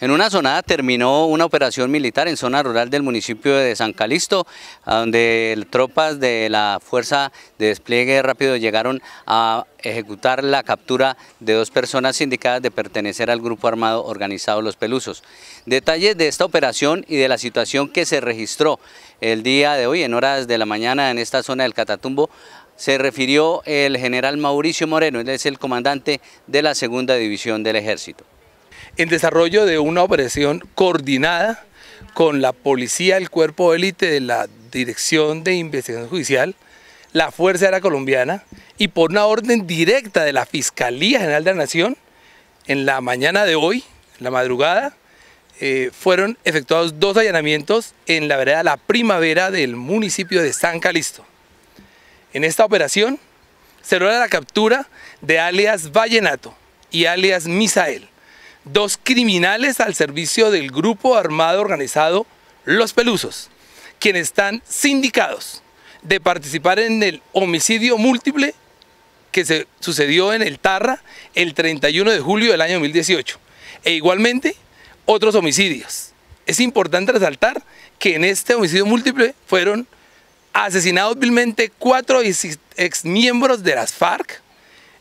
En una sonada terminó una operación militar en zona rural del municipio de San Calisto, donde tropas de la Fuerza de Despliegue Rápido llegaron a ejecutar la captura de dos personas sindicadas de pertenecer al grupo armado organizado Los Pelusos. Detalles de esta operación y de la situación que se registró el día de hoy en horas de la mañana en esta zona del Catatumbo se refirió el general Mauricio Moreno, él es el comandante de la segunda división del ejército en desarrollo de una operación coordinada con la policía, el cuerpo élite de la Dirección de Investigación Judicial, la Fuerza Aérea Colombiana y por una orden directa de la Fiscalía General de la Nación, en la mañana de hoy, la madrugada, eh, fueron efectuados dos allanamientos en la vereda La Primavera del municipio de San Calisto. En esta operación se logra la captura de alias Vallenato y alias Misael, dos criminales al servicio del grupo armado organizado Los Pelusos, quienes están sindicados de participar en el homicidio múltiple que se sucedió en el Tarra el 31 de julio del año 2018 e igualmente otros homicidios. Es importante resaltar que en este homicidio múltiple fueron asesinados vilmente cuatro exmiembros de las FARC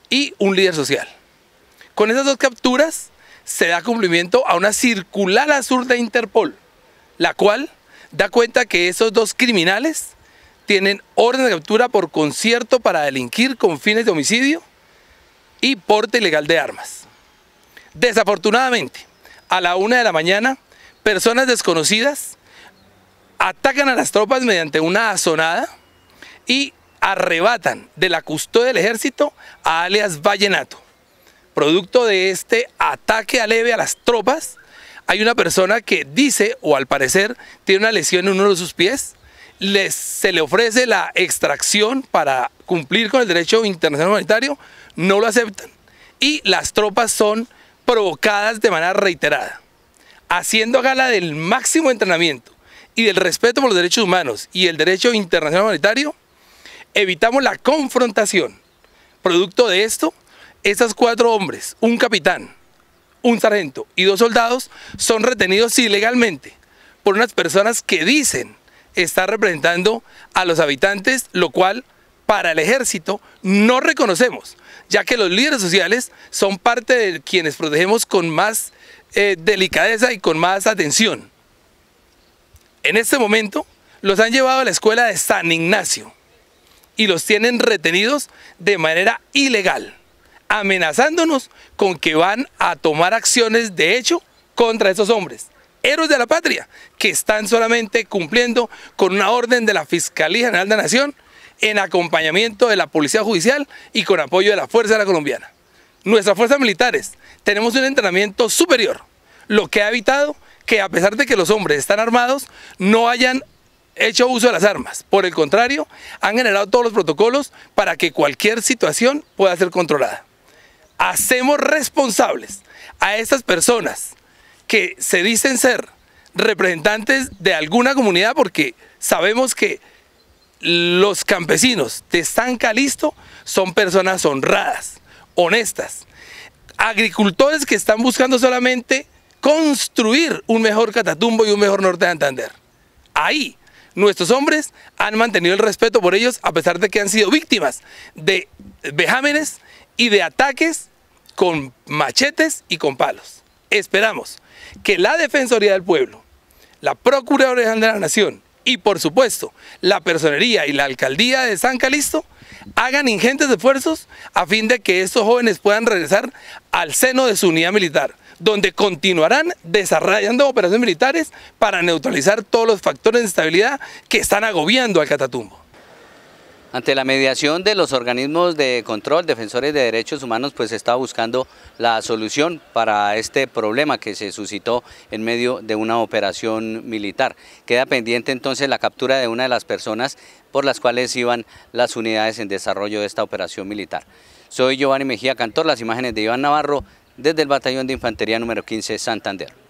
y un líder social. Con esas dos capturas se da cumplimiento a una circular azul de Interpol, la cual da cuenta que esos dos criminales tienen orden de captura por concierto para delinquir con fines de homicidio y porte ilegal de armas. Desafortunadamente, a la una de la mañana, personas desconocidas atacan a las tropas mediante una azonada y arrebatan de la custodia del ejército a alias Vallenato. Producto de este ataque aleve a las tropas, hay una persona que dice, o al parecer, tiene una lesión en uno de sus pies, les, se le ofrece la extracción para cumplir con el derecho internacional humanitario, no lo aceptan y las tropas son provocadas de manera reiterada, haciendo gala del máximo entrenamiento y del respeto por los derechos humanos y el derecho internacional humanitario, evitamos la confrontación. Producto de esto, esos cuatro hombres, un capitán, un sargento y dos soldados, son retenidos ilegalmente por unas personas que dicen estar representando a los habitantes, lo cual para el ejército no reconocemos, ya que los líderes sociales son parte de quienes protegemos con más eh, delicadeza y con más atención. En este momento los han llevado a la escuela de San Ignacio y los tienen retenidos de manera ilegal amenazándonos con que van a tomar acciones de hecho contra esos hombres, héroes de la patria, que están solamente cumpliendo con una orden de la Fiscalía General de la Nación en acompañamiento de la Policía Judicial y con apoyo de la Fuerza de la Colombiana. Nuestras fuerzas militares tenemos un entrenamiento superior, lo que ha evitado que a pesar de que los hombres están armados, no hayan hecho uso de las armas. Por el contrario, han generado todos los protocolos para que cualquier situación pueda ser controlada hacemos responsables a estas personas que se dicen ser representantes de alguna comunidad porque sabemos que los campesinos de San Calisto son personas honradas, honestas, agricultores que están buscando solamente construir un mejor Catatumbo y un mejor Norte de Santander. Ahí nuestros hombres han mantenido el respeto por ellos a pesar de que han sido víctimas de vejámenes y de ataques con machetes y con palos. Esperamos que la Defensoría del Pueblo, la Procuraduría General de la Nación y por supuesto la Personería y la Alcaldía de San Calixto hagan ingentes esfuerzos a fin de que estos jóvenes puedan regresar al seno de su unidad militar, donde continuarán desarrollando operaciones militares para neutralizar todos los factores de estabilidad que están agobiando al Catatumbo. Ante la mediación de los organismos de control, defensores de derechos humanos, pues está buscando la solución para este problema que se suscitó en medio de una operación militar. Queda pendiente entonces la captura de una de las personas por las cuales iban las unidades en desarrollo de esta operación militar. Soy Giovanni Mejía Cantor, las imágenes de Iván Navarro desde el Batallón de Infantería número 15 Santander.